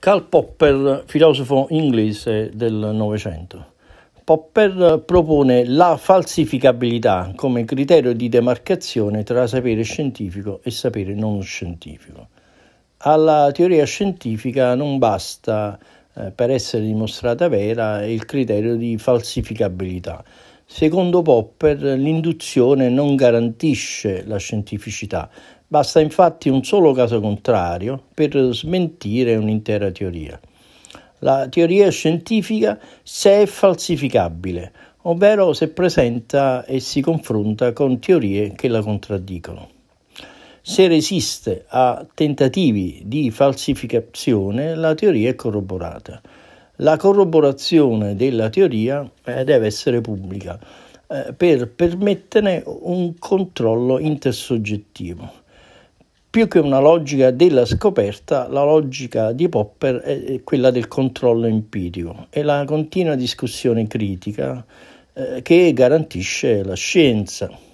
Karl Popper, filosofo inglese del Novecento. Popper propone la falsificabilità come criterio di demarcazione tra sapere scientifico e sapere non scientifico. Alla teoria scientifica non basta, eh, per essere dimostrata vera, il criterio di falsificabilità, Secondo Popper l'induzione non garantisce la scientificità, basta infatti un solo caso contrario per smentire un'intera teoria. La teoria scientifica se è falsificabile, ovvero se presenta e si confronta con teorie che la contraddicono. Se resiste a tentativi di falsificazione, la teoria è corroborata la corroborazione della teoria eh, deve essere pubblica eh, per permetterne un controllo intersoggettivo. Più che una logica della scoperta, la logica di Popper è quella del controllo empirico e la continua discussione critica eh, che garantisce la scienza.